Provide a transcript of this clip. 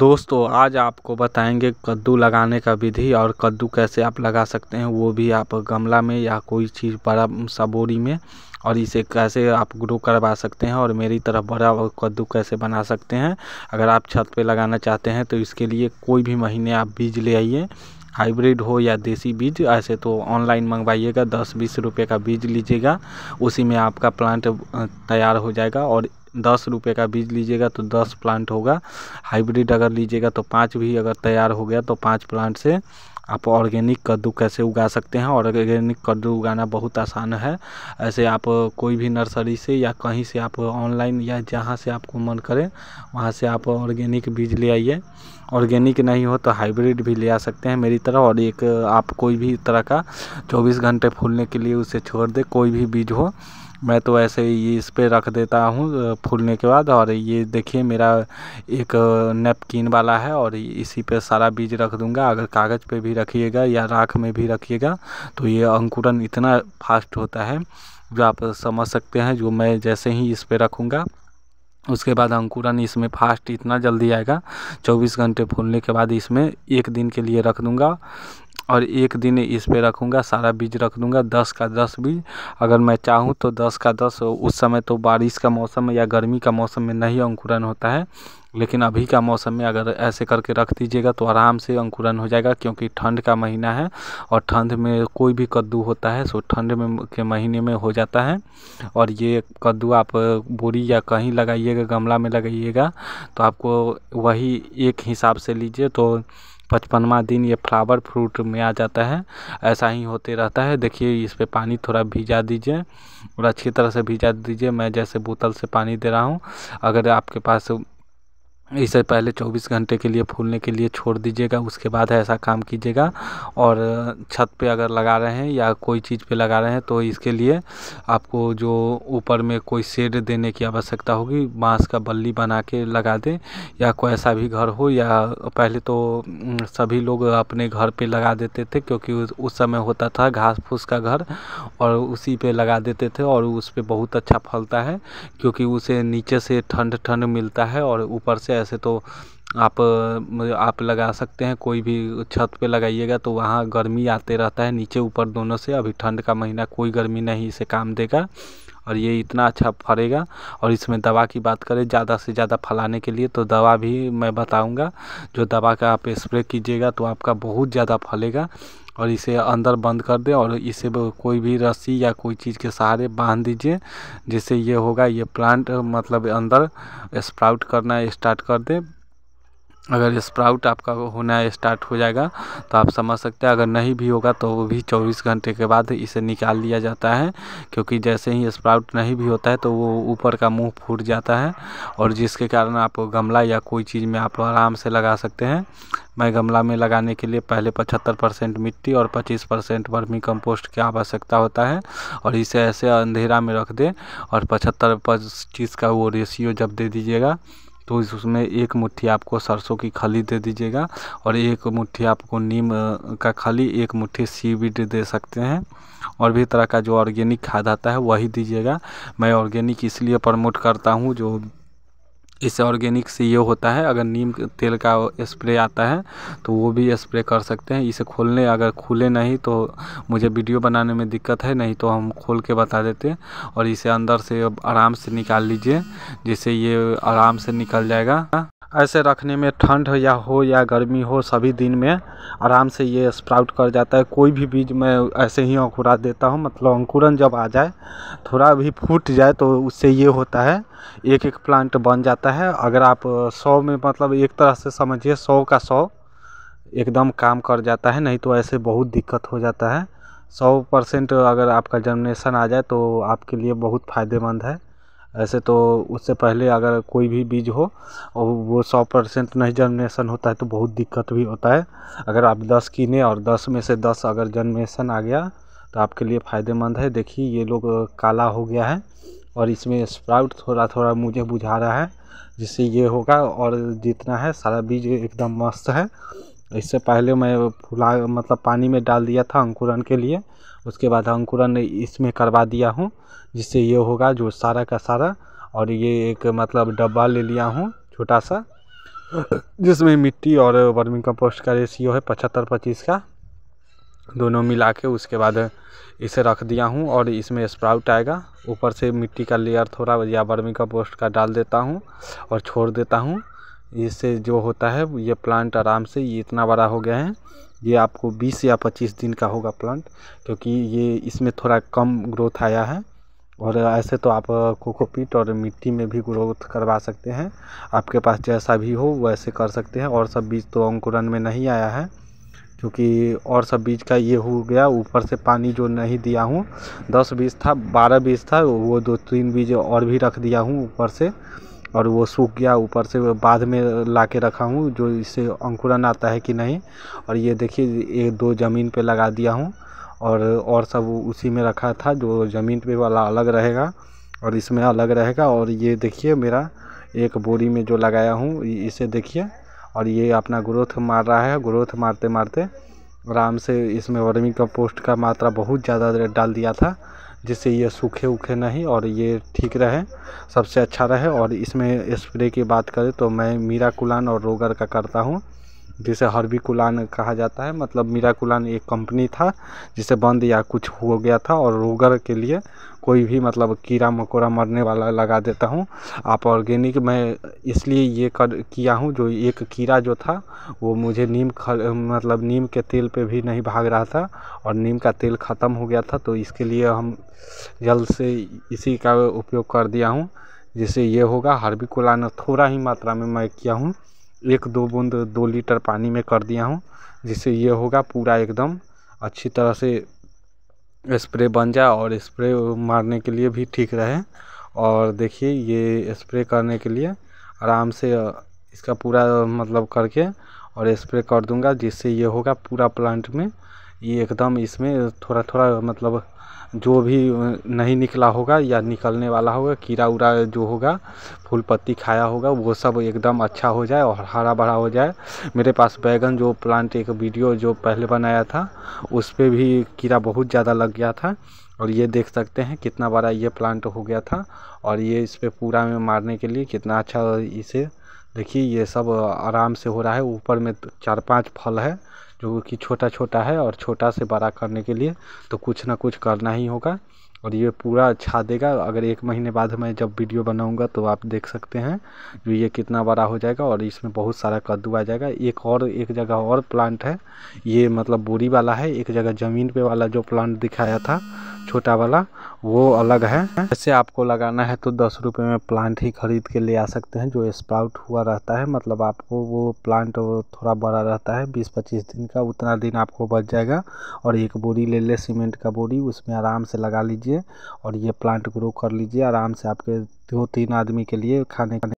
दोस्तों आज आपको बताएंगे कद्दू लगाने का विधि और कद्दू कैसे आप लगा सकते हैं वो भी आप गमला में या कोई चीज़ बड़ा सा बोरी में और इसे कैसे आप ग्रो करवा सकते हैं और मेरी तरफ बड़ा कद्दू कैसे बना सकते हैं अगर आप छत पे लगाना चाहते हैं तो इसके लिए कोई भी महीने आप बीज ले आइए हाइब्रिड हो या देसी बीज ऐसे तो ऑनलाइन मंगवाइएगा दस बीस रुपये का बीज लीजिएगा उसी में आपका प्लांट तैयार हो जाएगा और दस रुपये का बीज लीजिएगा तो दस प्लांट होगा हाइब्रिड अगर लीजिएगा तो पाँच भी अगर तैयार हो गया तो पाँच प्लांट से आप ऑर्गेनिक कद्दू कैसे उगा सकते हैं और ऑर्गेनिक कद्दू उगाना बहुत आसान है ऐसे आप कोई भी नर्सरी से या कहीं से आप ऑनलाइन या जहाँ से आपको मन करे वहाँ से आप ऑर्गेनिक बीज ले आइए ऑर्गेनिक नहीं हो तो हाइब्रिड भी ले आ सकते हैं मेरी तरह और एक आप कोई भी तरह का चौबीस घंटे फूलने के लिए उसे छोड़ दे कोई भी बीज हो मैं तो ऐसे ही इस पर रख देता हूँ फूलने के बाद और ये देखिए मेरा एक नेपकिन वाला है और इसी पे सारा बीज रख दूँगा अगर कागज़ पे भी रखिएगा या राख में भी रखिएगा तो ये अंकुरन इतना फास्ट होता है जो आप समझ सकते हैं जो मैं जैसे ही इस पर रखूँगा उसके बाद अंकुरन इसमें फास्ट इतना जल्दी आएगा 24 घंटे फूलने के बाद इसमें एक दिन के लिए रख दूंगा और एक दिन इस पे रखूँगा सारा बीज रख दूँगा दस का दस बीज अगर मैं चाहूँ तो दस का दस उस समय तो बारिश का मौसम या गर्मी का मौसम में नहीं अंकुरन होता है लेकिन अभी का मौसम में अगर ऐसे करके रख दीजिएगा तो आराम से अंकुरन हो जाएगा क्योंकि ठंड का महीना है और ठंड में कोई भी कद्दू होता है सो ठंड में के महीने में हो जाता है और ये कद्दू आप बोरी या कहीं लगाइएगा गमला में लगाइएगा तो आपको वही एक हिसाब से लीजिए तो पचपनवा दिन ये फ्लावर फ्रूट में आ जाता है ऐसा ही होते रहता है देखिए इस पर पानी थोड़ा भिजा दीजिए और अच्छी तरह से भिजा दीजिए मैं जैसे बोतल से पानी दे रहा हूँ अगर आपके पास इसे पहले 24 घंटे के लिए फूलने के लिए छोड़ दीजिएगा उसके बाद ऐसा काम कीजिएगा और छत पे अगर लगा रहे हैं या कोई चीज़ पे लगा रहे हैं तो इसके लिए आपको जो ऊपर में कोई शेड देने की आवश्यकता होगी बांस का बल्ली बना के लगा दें या कोई ऐसा भी घर हो या पहले तो सभी लोग अपने घर पर लगा देते थे क्योंकि उस समय होता था घास फूस का घर और उसी पर लगा देते थे और उस पर बहुत अच्छा फलता है क्योंकि उसे नीचे से ठंड ठंड मिलता है और ऊपर से ऐसे तो आप आप लगा सकते हैं कोई भी छत पे लगाइएगा तो वहाँ गर्मी आते रहता है नीचे ऊपर दोनों से अभी ठंड का महीना कोई गर्मी नहीं इसे काम देगा और ये इतना अच्छा फरेगा और इसमें दवा की बात करें ज़्यादा से ज़्यादा फैलाने के लिए तो दवा भी मैं बताऊंगा जो दवा का आप स्प्रे कीजिएगा तो आपका बहुत ज़्यादा फलेगा और इसे अंदर बंद कर दें और इसे कोई भी रस्सी या कोई चीज़ के सहारे बांध दीजिए जिससे ये होगा ये प्लांट मतलब अंदर स्प्राउट करना स्टार्ट कर दें अगर स्प्राउट आपका होना स्टार्ट हो जाएगा तो आप समझ सकते हैं अगर नहीं भी होगा तो वो भी चौबीस घंटे के बाद इसे निकाल लिया जाता है क्योंकि जैसे ही स्प्राउट नहीं भी होता है तो वो ऊपर का मुंह फूट जाता है और जिसके कारण आप गमला या कोई चीज़ में आप आराम से लगा सकते हैं मैं गमला में लगाने के लिए पहले पचहत्तर परसेंट मिट्टी और पच्चीस परसेंट वर्मी कंपोस्ट की आवश्यकता होता है और इसे ऐसे अंधेरा में रख दें और पचहत्तर पच्चीस का वो रेशियो जब दे दीजिएगा तो इस उसमें एक मुट्ठी आपको सरसों की खली दे दीजिएगा और एक मुट्ठी आपको नीम का खली एक मुट्ठी सीविड दे सकते हैं और भी तरह का जो ऑर्गेनिक खाद आता है वही दीजिएगा मैं ऑर्गेनिक इसलिए प्रमोट करता हूँ जो इसे ऑर्गेनिक से ये होता है अगर नीम तेल का स्प्रे आता है तो वो भी स्प्रे कर सकते हैं इसे खोलने अगर खुले नहीं तो मुझे वीडियो बनाने में दिक्कत है नहीं तो हम खोल के बता देते और इसे अंदर से आराम से निकाल लीजिए जिससे ये आराम से निकल जाएगा ऐसे रखने में ठंड या हो या गर्मी हो सभी दिन में आराम से ये स्प्राउट कर जाता है कोई भी बीज मैं ऐसे ही अंकुरा देता हूँ मतलब अंकुरन जब आ जाए थोड़ा भी फूट जाए तो उससे ये होता है एक एक प्लांट बन जाता है अगर आप सौ में मतलब एक तरह से समझिए सौ का सौ एकदम काम कर जाता है नहीं तो ऐसे बहुत दिक्कत हो जाता है सौ परसेंट अगर आपका जर्मिनेशन आ जाए तो आपके लिए बहुत फ़ायदेमंद है ऐसे तो उससे पहले अगर कोई भी बीज हो और वो सौ परसेंट नहीं जर्मिनेशन होता है तो बहुत दिक्कत भी होता है अगर आप दस कीने और दस में से दस अगर जनरेशन आ गया तो आपके लिए फ़ायदेमंद है देखिए ये लोग काला हो गया है और इसमें स्प्राउट थोड़ा थोड़ा मुझे बुझा रहा है जिससे ये होगा और जितना है सारा बीज एकदम मस्त है इससे पहले मैं फुला मतलब पानी में डाल दिया था अंकुरण के लिए उसके बाद अंकुरण इसमें करवा दिया हूँ जिससे ये होगा जो सारा का सारा और ये एक मतलब डब्बा ले लिया हूँ छोटा सा जिसमें मिट्टी और वर्मिंग कंपोस्ट का रेशियो है पचहत्तर पच्चीस का दोनों मिला के उसके बाद इसे रख दिया हूँ और इसमें स्प्राउट आएगा ऊपर से मिट्टी का लेयर थोड़ा या वर्मी कंपोस्ट का डाल देता हूँ और छोड़ देता हूँ इससे जो होता है ये प्लांट आराम से ये इतना बड़ा हो गया है ये आपको 20 या 25 दिन का होगा प्लांट क्योंकि ये इसमें थोड़ा कम ग्रोथ आया है और ऐसे तो आप कोकोपीट और मिट्टी में भी ग्रोथ करवा सकते हैं आपके पास जैसा भी हो वैसे कर सकते हैं और सब बीज तो अंकुरन में नहीं आया है क्योंकि और सब बीज का ये हो गया ऊपर से पानी जो नहीं दिया हूँ दस बीज था बारह बीज था वो दो तीन बीज और भी रख दिया हूँ ऊपर से और वो सूख गया ऊपर से बाद में ला के रखा हूँ जो इससे अंकुरन आता है कि नहीं और ये देखिए एक दो ज़मीन पे लगा दिया हूँ और और सब उसी में रखा था जो ज़मीन पे वाला अलग रहेगा और इसमें अलग रहेगा और ये देखिए मेरा एक बोरी में जो लगाया हूँ इसे देखिए और ये अपना ग्रोथ मार रहा है ग्रोथ मारते मारते आराम से इसमें वर्मी कंपोस्ट का मात्रा बहुत ज़्यादा डाल दिया था जिससे ये सूखे उखे नहीं और ये ठीक रहे सबसे अच्छा रहे और इसमें स्प्रे की बात करें तो मैं मीरा कुलान और रोगर का करता हूँ जिसे हर्बी कुलान कहा जाता है मतलब मीरा कुलान एक कंपनी था जिसे बंद या कुछ हो गया था और रोगर के लिए कोई भी मतलब कीड़ा मकोड़ा मरने वाला लगा देता हूँ आप ऑर्गेनिक मैं इसलिए ये कर किया हूँ जो एक कीड़ा जो था वो मुझे नीम मतलब नीम के तेल पे भी नहीं भाग रहा था और नीम का तेल ख़त्म हो गया था तो इसके लिए हम जल्द से इसी का उपयोग कर दिया हूँ जिससे ये होगा हार्बिकोलाना थोड़ा ही मात्रा में मैं किया हूँ एक दो बूंद दो लीटर पानी में कर दिया हूँ जिससे ये होगा पूरा एकदम अच्छी तरह से स्प्रे बन जाए और स्प्रे मारने के लिए भी ठीक रहे और देखिए ये स्प्रे करने के लिए आराम से इसका पूरा मतलब करके और स्प्रे कर दूंगा जिससे ये होगा पूरा प्लांट में ये एकदम इसमें थोड़ा थोड़ा मतलब जो भी नहीं निकला होगा या निकलने वाला होगा कीड़ा उड़ा जो होगा फूल पत्ती खाया होगा वो सब एकदम अच्छा हो जाए और हरा भरा हो जाए मेरे पास बैगन जो प्लांट एक वीडियो जो पहले बनाया था उस पर भी कीड़ा बहुत ज़्यादा लग गया था और ये देख सकते हैं कितना बड़ा ये प्लांट हो गया था और ये इस पर पूरा में मारने के लिए कितना अच्छा इसे देखिए ये सब आराम से हो रहा है ऊपर में चार पांच फल है जो कि छोटा छोटा है और छोटा से बड़ा करने के लिए तो कुछ ना कुछ करना ही होगा और ये पूरा अच्छा देगा अगर एक महीने बाद मैं जब वीडियो बनाऊंगा तो आप देख सकते हैं जो ये कितना बड़ा हो जाएगा और इसमें बहुत सारा कद्दू आ जाएगा एक और एक जगह और प्लांट है ये मतलब बोरी वाला है एक जगह ज़मीन पे वाला जो प्लांट दिखाया था छोटा वाला वो अलग है जैसे आपको लगाना है तो दस रुपये में प्लांट ही ख़रीद के ले आ सकते हैं जो स्प्राउट हुआ रहता है मतलब आपको वो प्लांट थोड़ा बड़ा रहता है बीस पच्चीस दिन का उतना दिन आपको बच जाएगा और एक बोरी ले ले सीमेंट का बोरी उसमें आराम से लगा लीजिए और ये प्लांट ग्रो कर लीजिए आराम से आपके दो तीन आदमी के लिए खाने